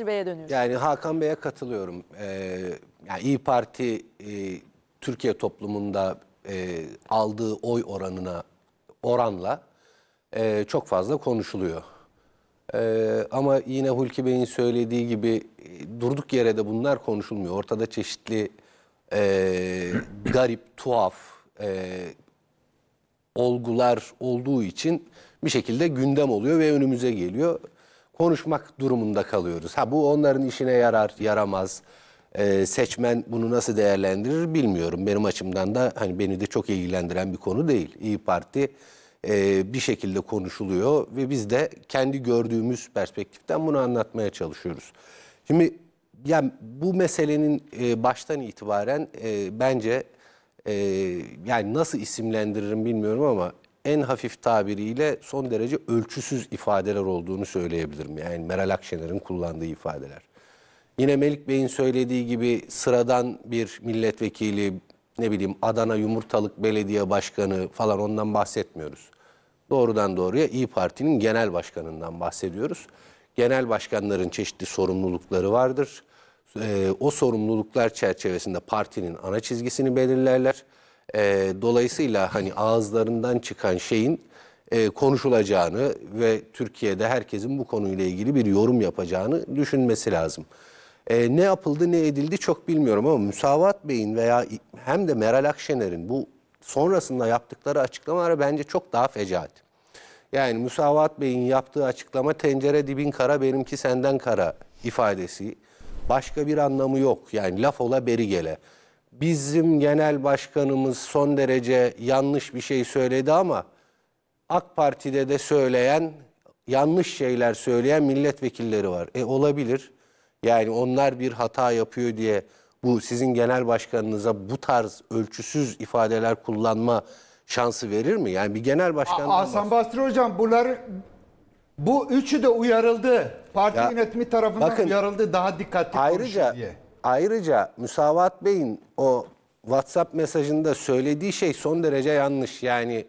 Bey'e dönüyoruz. Yani Hakan Bey'e katılıyorum. Ee, yani İyi Parti e, Türkiye toplumunda e, aldığı oy oranına oranla e, çok fazla konuşuluyor. E, ama yine Hulki Bey'in söylediği gibi e, durduk yere de bunlar konuşulmuyor. Ortada çeşitli e, garip, tuhaf e, olgular olduğu için bir şekilde gündem oluyor ve önümüze geliyor konuşmak durumunda kalıyoruz. Ha bu onların işine yarar, yaramaz. Ee, seçmen bunu nasıl değerlendirir bilmiyorum. Benim açımdan da hani beni de çok ilgilendiren bir konu değil. İyi Parti e, bir şekilde konuşuluyor ve biz de kendi gördüğümüz perspektiften bunu anlatmaya çalışıyoruz. Şimdi yani bu meselenin e, baştan itibaren e, bence e, yani nasıl isimlendiririm bilmiyorum ama en hafif tabiriyle son derece ölçüsüz ifadeler olduğunu söyleyebilirim. Yani Meral Akşener'in kullandığı ifadeler. Yine Melik Bey'in söylediği gibi sıradan bir milletvekili, ne bileyim Adana Yumurtalık Belediye Başkanı falan ondan bahsetmiyoruz. Doğrudan doğruya İyi Parti'nin genel başkanından bahsediyoruz. Genel başkanların çeşitli sorumlulukları vardır. Ee, o sorumluluklar çerçevesinde partinin ana çizgisini belirlerler. E, dolayısıyla hani ağızlarından çıkan şeyin e, konuşulacağını ve Türkiye'de herkesin bu konuyla ilgili bir yorum yapacağını düşünmesi lazım. E, ne yapıldı ne edildi çok bilmiyorum ama Müsavat Bey'in veya hem de Meral Akşener'in bu sonrasında yaptıkları açıklamalar bence çok daha fecaat. Yani Müsavat Bey'in yaptığı açıklama tencere dibin kara benimki senden kara ifadesi. Başka bir anlamı yok yani laf ola beri gele bizim genel başkanımız son derece yanlış bir şey söyledi ama AK Parti'de de söyleyen yanlış şeyler söyleyen milletvekilleri var. E olabilir. Yani onlar bir hata yapıyor diye bu sizin genel başkanınıza bu tarz ölçüsüz ifadeler kullanma şansı verir mi? Yani bir genel başkan... Hasan Basri Hocam bunlar bu üçü de uyarıldı. Parti ya, yönetimi tarafından bakın, uyarıldı daha dikkatli ayrıca, diye ayrıca Müsavat Bey'in o WhatsApp mesajında söylediği şey son derece yanlış. Yani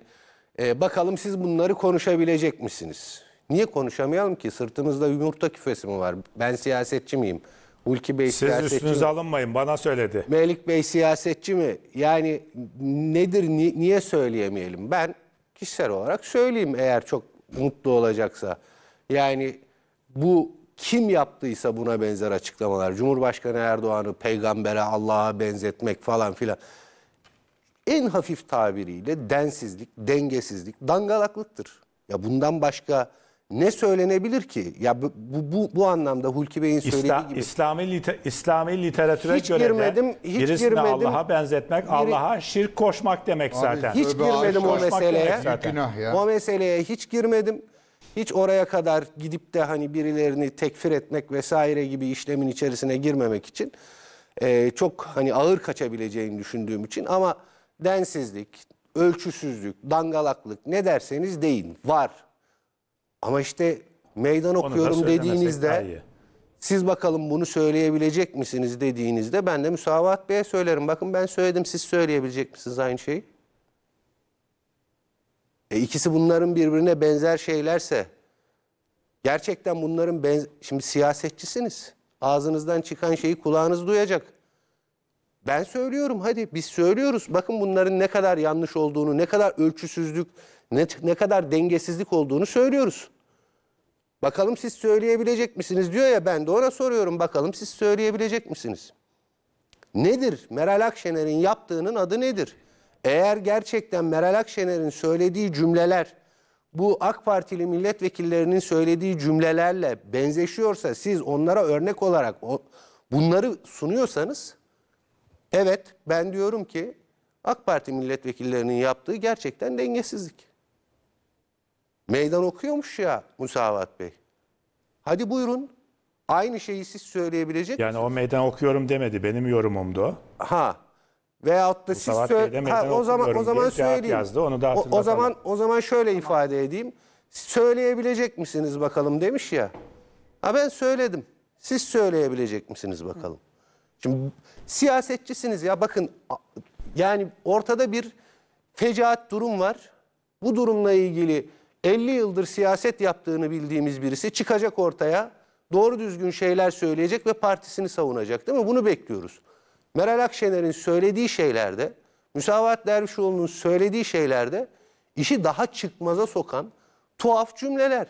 e, bakalım siz bunları konuşabilecek misiniz? Niye konuşamayalım ki? Sırtımızda yumurta küfesi mi var? Ben siyasetçi miyim? Hulki Bey Siz siyasetçi Siz üstünüze mi? alınmayın bana söyledi. Melik Bey siyasetçi mi? Yani nedir ni niye söyleyemeyelim? Ben kişisel olarak söyleyeyim eğer çok mutlu olacaksa. Yani bu kim yaptıysa buna benzer açıklamalar. Cumhurbaşkanı Erdoğan'ı peygambere, Allah'a benzetmek falan filan. En hafif tabiriyle densizlik, dengesizlik, dangalaklıktır. Ya bundan başka ne söylenebilir ki? Ya bu bu, bu anlamda Hulki Bey'in söylediği İsla, gibi İslami lite, İslami literatüre hiç göre girmedim, de hiç birisini girmedim, Allah'a benzetmek, biri, Allah'a şirk koşmak demek abi, zaten. Hiç girmedim o meseleye. O meseleye hiç girmedim. Hiç oraya kadar gidip de hani birilerini tekfir etmek vesaire gibi işlemin içerisine girmemek için e, çok hani ağır kaçabileceğini düşündüğüm için ama densizlik, ölçüsüzlük, dangalaklık ne derseniz deyin var. Ama işte meydan okuyorum dediğinizde siz bakalım bunu söyleyebilecek misiniz dediğinizde ben de müsavat beye söylerim. Bakın ben söyledim siz söyleyebilecek misiniz aynı şeyi? E ikisi bunların birbirine benzer şeylerse gerçekten bunların benzer... Şimdi siyasetçisiniz. Ağzınızdan çıkan şeyi kulağınız duyacak. Ben söylüyorum hadi biz söylüyoruz. Bakın bunların ne kadar yanlış olduğunu, ne kadar ölçüsüzlük, ne, ne kadar dengesizlik olduğunu söylüyoruz. Bakalım siz söyleyebilecek misiniz diyor ya ben de ona soruyorum bakalım siz söyleyebilecek misiniz? Nedir? Meral Akşener'in yaptığının adı nedir? Eğer gerçekten Meral Akşener'in söylediği cümleler bu AK Partili milletvekillerinin söylediği cümlelerle benzeşiyorsa siz onlara örnek olarak o, bunları sunuyorsanız evet ben diyorum ki AK Parti milletvekillerinin yaptığı gerçekten dengesizlik. Meydan okuyormuş ya Musavat Bey. Hadi buyurun aynı şeyi siz söyleyebilecek Yani o meydan okuyorum demedi benim yorumumdu. Ha veyahut da siz söyle ha, o zaman o zaman söyleyeyim. Yazdı, onu da o, o zaman o zaman şöyle ifade edeyim. Söyleyebilecek misiniz bakalım demiş ya. Ha ben söyledim. Siz söyleyebilecek misiniz bakalım. Şimdi siyasetçisiniz ya bakın yani ortada bir fecaat durum var. Bu durumla ilgili 50 yıldır siyaset yaptığını bildiğimiz birisi çıkacak ortaya. Doğru düzgün şeyler söyleyecek ve partisini savunacak değil mi? Bunu bekliyoruz. Meral Akşener'in söylediği şeylerde, Müsavat Dervişoğlu'nun söylediği şeylerde işi daha çıkmaza sokan tuhaf cümleler.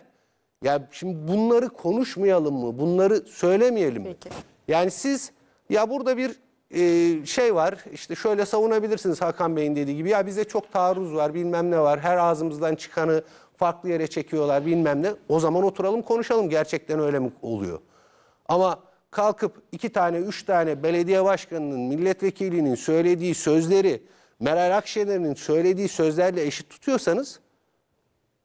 Ya şimdi bunları konuşmayalım mı? Bunları söylemeyelim mi? Peki. Yani siz ya burada bir e, şey var işte şöyle savunabilirsiniz Hakan Bey'in dediği gibi ya bize çok taarruz var bilmem ne var her ağzımızdan çıkanı farklı yere çekiyorlar bilmem ne o zaman oturalım konuşalım gerçekten öyle mi oluyor? Ama kalkıp iki tane, üç tane belediye başkanının, milletvekilinin söylediği sözleri Meral Akşener'in söylediği sözlerle eşit tutuyorsanız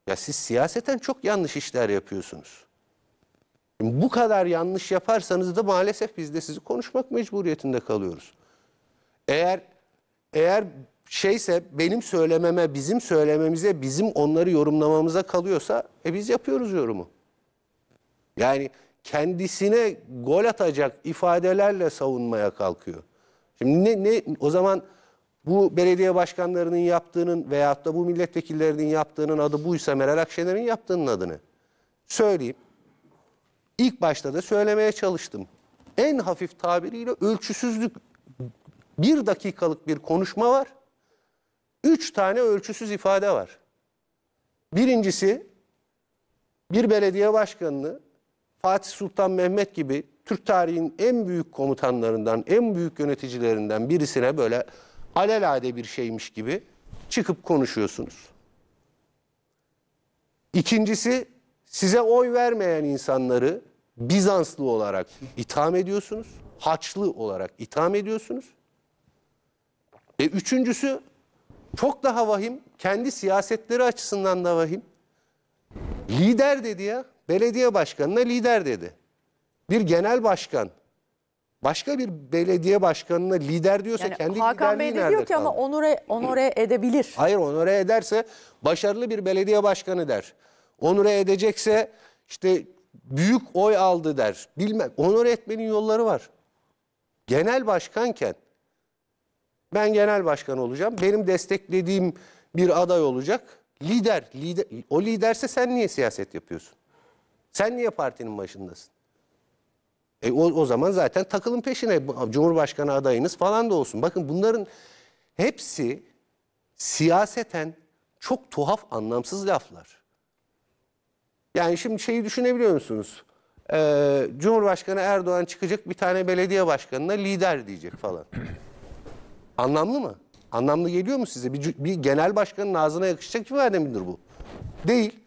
ya siz siyaseten çok yanlış işler yapıyorsunuz. Şimdi bu kadar yanlış yaparsanız da maalesef biz de sizi konuşmak mecburiyetinde kalıyoruz. Eğer eğer şeyse benim söylememe, bizim söylememize, bizim onları yorumlamamıza kalıyorsa e biz yapıyoruz yorumu. Yani kendisine gol atacak ifadelerle savunmaya kalkıyor. Şimdi ne, ne o zaman bu belediye başkanlarının yaptığının veyahut da bu milletvekillerinin yaptığının adı buysa Meral Akşener'in yaptığının adını söyleyeyim. İlk başta da söylemeye çalıştım. En hafif tabiriyle ölçüsüzlük bir dakikalık bir konuşma var. Üç tane ölçüsüz ifade var. Birincisi bir belediye başkanını Fatih Sultan Mehmet gibi Türk tarihin en büyük komutanlarından, en büyük yöneticilerinden birisine böyle alelade bir şeymiş gibi çıkıp konuşuyorsunuz. İkincisi size oy vermeyen insanları Bizanslı olarak itham ediyorsunuz. Haçlı olarak itham ediyorsunuz. E üçüncüsü çok daha vahim, kendi siyasetleri açısından da vahim. Lider dedi ya belediye başkanına lider dedi. Bir genel başkan başka bir belediye başkanına lider diyorsa yani kendi Hakan Bey de diyor ki kaldı? ama onore, onore edebilir. Hayır onore ederse başarılı bir belediye başkanı der. Onore edecekse işte büyük oy aldı der. Bilmem onore etmenin yolları var. Genel başkanken ben genel başkan olacağım. Benim desteklediğim bir aday olacak. Lider, lider o liderse sen niye siyaset yapıyorsun? Sen niye partinin başındasın? E o, o zaman zaten takılın peşine Cumhurbaşkanı adayınız falan da olsun. Bakın bunların hepsi siyaseten çok tuhaf anlamsız laflar. Yani şimdi şeyi düşünebiliyor musunuz? Ee, Cumhurbaşkanı Erdoğan çıkacak bir tane belediye başkanına lider diyecek falan. Anlamlı mı? Anlamlı geliyor mu size? Bir, bir genel başkanın ağzına yakışacak bir ifade midir bu? Değil.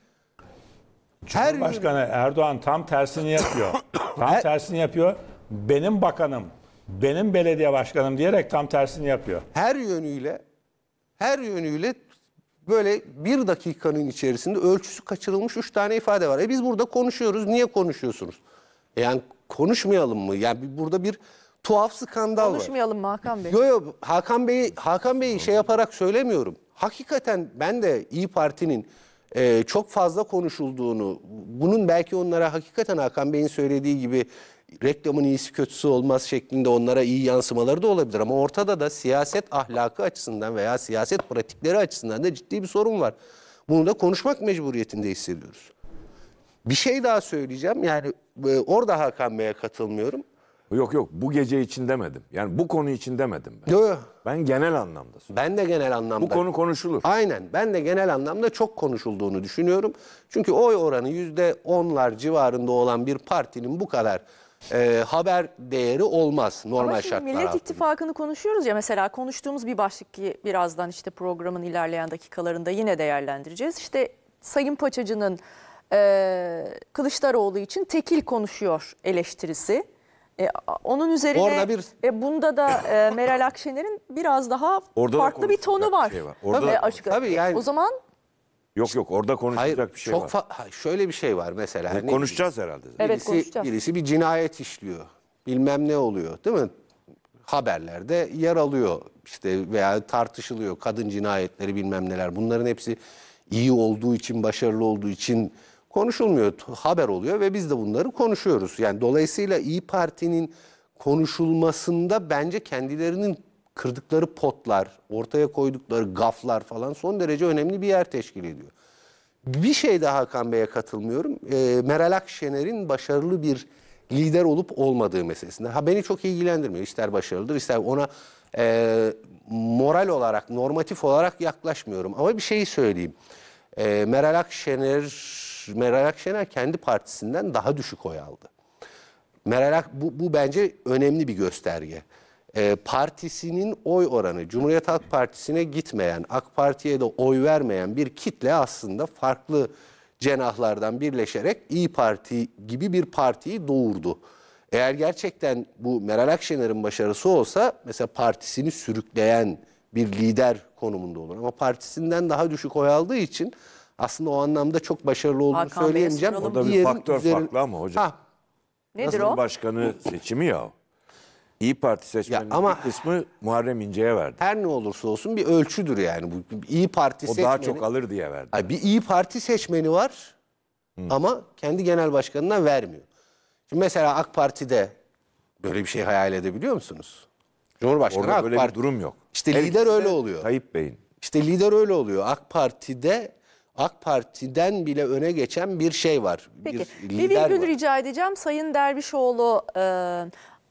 Cumhurbaşkanı Her... Erdoğan tam tersini yapıyor. tam tersini yapıyor. Benim bakanım, benim belediye başkanım diyerek tam tersini yapıyor. Her yönüyle her yönüyle böyle bir dakikanın içerisinde ölçüsü kaçırılmış üç tane ifade var. E biz burada konuşuyoruz. Niye konuşuyorsunuz? E yani konuşmayalım mı? Yani burada bir tuhaf skandal Konuşmayalım var. mı Hakan Bey? Yok yok Hakan Bey Hakan Bey'i şey yaparak söylemiyorum. Hakikaten ben de İyi Parti'nin e, çok fazla konuşulduğunu, bunun belki onlara hakikaten Hakan Bey'in söylediği gibi reklamın iyisi kötüsü olmaz şeklinde onlara iyi yansımaları da olabilir. Ama ortada da siyaset ahlakı açısından veya siyaset pratikleri açısından da ciddi bir sorun var. Bunu da konuşmak mecburiyetinde hissediyoruz. Bir şey daha söyleyeceğim. Yani e, orada Hakan Bey'e katılmıyorum. Yok yok bu gece için demedim. Yani bu konu için demedim ben. Yok Ben genel anlamda söylüyorum. Ben de genel anlamda. Bu konu konuşulur. Aynen ben de genel anlamda çok konuşulduğunu düşünüyorum. Çünkü oy oranı yüzde onlar civarında olan bir partinin bu kadar e, haber değeri olmaz normal Ama şimdi şartlar Millet altında. İttifakı'nı konuşuyoruz ya mesela konuştuğumuz bir başlık ki birazdan işte programın ilerleyen dakikalarında yine değerlendireceğiz. İşte Sayın Paçacı'nın e, Kılıçdaroğlu için tekil konuşuyor eleştirisi. E, onun üzerine Orada bir... e, bunda da e, Meral Akşener'in biraz daha Orada da farklı bir tonu var. şey var. Orada e, da- açık. Tabii yani- O zaman Yok yok orada konuşacak Hayır bir şey çok var. ha, şöyle bir şey var mesela. Ne hani Konuşacağız herhalde. zaten. Evet, konuşacağız. birisi bir cinayet işliyor. Bilmem ne oluyor değil mi? Haberlerde yer alıyor işte veya tartışılıyor. Kadın cinayetleri bilmem neler. Bunların hepsi iyi olduğu için, başarılı olduğu için konuşulmuyor, haber oluyor ve biz de bunları konuşuyoruz. Yani dolayısıyla İyi Parti'nin konuşulmasında bence kendilerinin kırdıkları potlar, ortaya koydukları gaflar falan son derece önemli bir yer teşkil ediyor. Bir şey daha Hakan Bey'e katılmıyorum. E, Meral Akşener'in başarılı bir lider olup olmadığı meselesinde. Ha beni çok ilgilendirmiyor. İster başarılıdır, ister ona e, moral olarak, normatif olarak yaklaşmıyorum. Ama bir şeyi söyleyeyim. E, Meral Akşener Meral Akşener kendi partisinden daha düşük oy aldı. Meral Ak bu, bu bence önemli bir gösterge. E, partisinin oy oranı Cumhuriyet Halk Partisi'ne gitmeyen, AK Parti'ye de oy vermeyen bir kitle aslında farklı cenahlardan birleşerek İyi Parti gibi bir partiyi doğurdu. Eğer gerçekten bu Meral Akşener'in başarısı olsa mesela partisini sürükleyen bir lider konumunda olur. Ama partisinden daha düşük oy aldığı için aslında o anlamda çok başarılı olduğunu Hakan Bey'e söyleyemeyeceğim. soralım. O da bir Diğerin faktör üzeri- farklı ama hocam. Ha, Nedir o? Başkanı seçimi ya. o. İyi Parti seçmeninin ama- bir kısmı Muharrem İnce'ye verdi. her ne olursa olsun bir ölçüdür yani. Bu İyi Parti O seçmeni. daha çok alır diye verdi. Ay, bir iyi Parti seçmeni var ama kendi genel başkanına vermiyor. Şimdi mesela AK Parti'de böyle bir şey hayal edebiliyor musunuz? Cumhurbaşkanı Orada AK böyle Parti. bir durum yok. İşte lider öyle oluyor. Tayyip Bey'in. İşte lider öyle oluyor. AK Parti'de AK Parti'den bile öne geçen bir şey var. Peki bir, bir virgül var. rica edeceğim. Sayın Dervişoğlu e,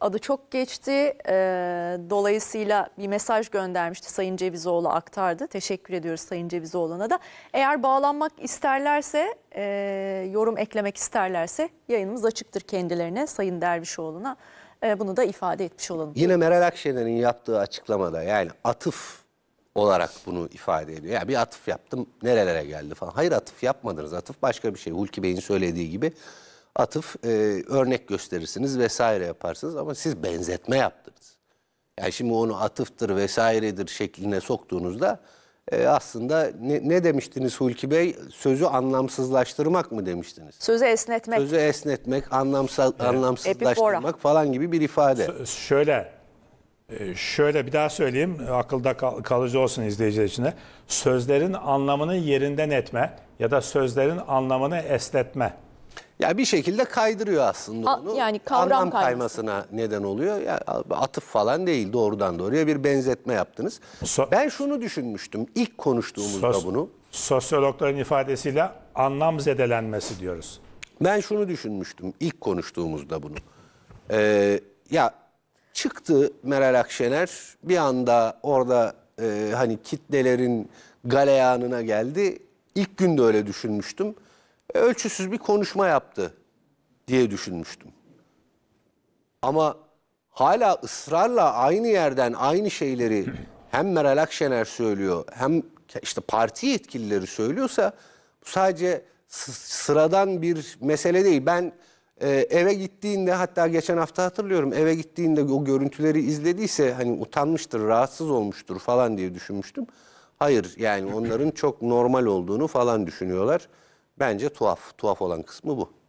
adı çok geçti. E, dolayısıyla bir mesaj göndermişti Sayın Cevizoğlu aktardı. Teşekkür ediyoruz Sayın Cevizoğlu'na da. Eğer bağlanmak isterlerse, e, yorum eklemek isterlerse yayınımız açıktır kendilerine, Sayın Dervişoğlu'na. E, bunu da ifade etmiş olalım. Yine Meral Akşener'in yaptığı açıklamada yani atıf olarak bunu ifade ediyor. Yani bir atıf yaptım nerelere geldi falan. Hayır atıf yapmadınız. Atıf başka bir şey. Hulki Bey'in söylediği gibi atıf e, örnek gösterirsiniz vesaire yaparsınız ama siz benzetme yaptınız. Yani şimdi onu atıftır vesairedir şekline soktuğunuzda e, aslında ne, ne demiştiniz Hulki Bey? Sözü anlamsızlaştırmak mı demiştiniz? Sözü esnetmek. Sözü esnetmek, anlamsal, evet. anlamsızlaştırmak Epifora. falan gibi bir ifade. S şöyle ee, şöyle bir daha söyleyeyim, e, akılda kalıcı olsun izleyiciler için de. Sözlerin anlamını yerinden etme ya da sözlerin anlamını esnetme. Ya bir şekilde kaydırıyor aslında A, onu. Yani kavram Anlam kayması. kaymasına neden oluyor. Ya atıf falan değil doğrudan doğruya bir benzetme yaptınız. So ben şunu düşünmüştüm ilk konuştuğumuzda sos bunu. Sosyologların ifadesiyle anlam zedelenmesi diyoruz. Ben şunu düşünmüştüm ilk konuştuğumuzda bunu. Ee, ya çıktı Meral Akşener bir anda orada e, hani kitlelerin galeyanına geldi. İlk gün de öyle düşünmüştüm. E, ölçüsüz bir konuşma yaptı diye düşünmüştüm. Ama hala ısrarla aynı yerden aynı şeyleri hem Meral Akşener söylüyor hem işte parti yetkilileri söylüyorsa bu sadece sıradan bir mesele değil. Ben ee, eve gittiğinde hatta geçen hafta hatırlıyorum eve gittiğinde o görüntüleri izlediyse hani utanmıştır, rahatsız olmuştur falan diye düşünmüştüm. Hayır yani onların çok normal olduğunu falan düşünüyorlar. Bence tuhaf. Tuhaf olan kısmı bu.